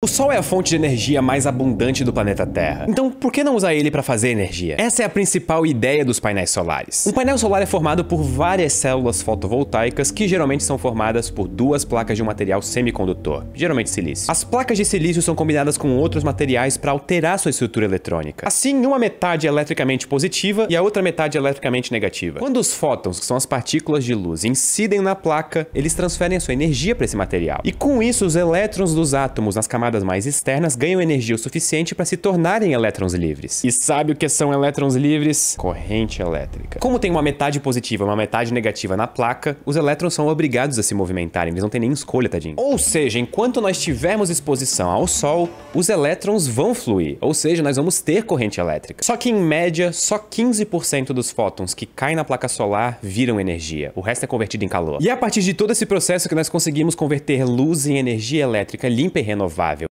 O Sol é a fonte de energia mais abundante do planeta Terra. Então, por que não usar ele para fazer energia? Essa é a principal ideia dos painéis solares. Um painel solar é formado por várias células fotovoltaicas que geralmente são formadas por duas placas de um material semicondutor, geralmente silício. As placas de silício são combinadas com outros materiais para alterar sua estrutura eletrônica. Assim, uma metade é eletricamente positiva e a outra metade é eletricamente negativa. Quando os fótons, que são as partículas de luz, incidem na placa, eles transferem a sua energia para esse material. E com isso, os elétrons dos átomos nas camadas camadas mais externas ganham energia o suficiente para se tornarem elétrons livres. E sabe o que são elétrons livres? Corrente elétrica. Como tem uma metade positiva e uma metade negativa na placa, os elétrons são obrigados a se movimentarem, eles não têm nem escolha, tadinho. Ou seja, enquanto nós tivermos exposição ao Sol, os elétrons vão fluir, ou seja, nós vamos ter corrente elétrica. Só que em média, só 15% dos fótons que caem na placa solar viram energia, o resto é convertido em calor. E é a partir de todo esse processo que nós conseguimos converter luz em energia elétrica limpa e renovável